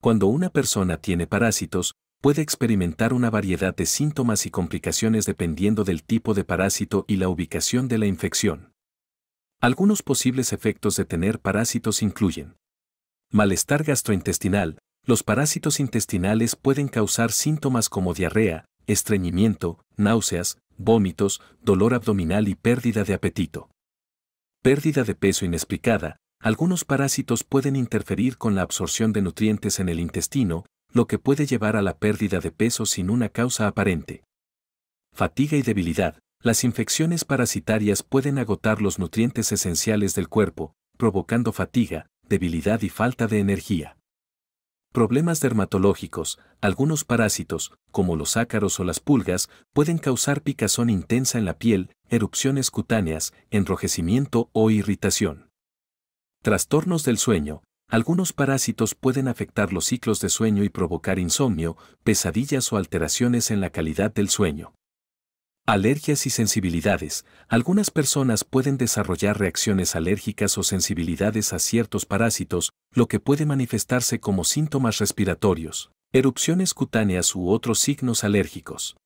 Cuando una persona tiene parásitos, puede experimentar una variedad de síntomas y complicaciones dependiendo del tipo de parásito y la ubicación de la infección. Algunos posibles efectos de tener parásitos incluyen malestar gastrointestinal. Los parásitos intestinales pueden causar síntomas como diarrea, estreñimiento, náuseas, vómitos, dolor abdominal y pérdida de apetito. Pérdida de peso inexplicada. Algunos parásitos pueden interferir con la absorción de nutrientes en el intestino, lo que puede llevar a la pérdida de peso sin una causa aparente. Fatiga y debilidad. Las infecciones parasitarias pueden agotar los nutrientes esenciales del cuerpo, provocando fatiga, debilidad y falta de energía. Problemas dermatológicos. Algunos parásitos, como los ácaros o las pulgas, pueden causar picazón intensa en la piel, erupciones cutáneas, enrojecimiento o irritación. Trastornos del sueño. Algunos parásitos pueden afectar los ciclos de sueño y provocar insomnio, pesadillas o alteraciones en la calidad del sueño. Alergias y sensibilidades. Algunas personas pueden desarrollar reacciones alérgicas o sensibilidades a ciertos parásitos, lo que puede manifestarse como síntomas respiratorios, erupciones cutáneas u otros signos alérgicos.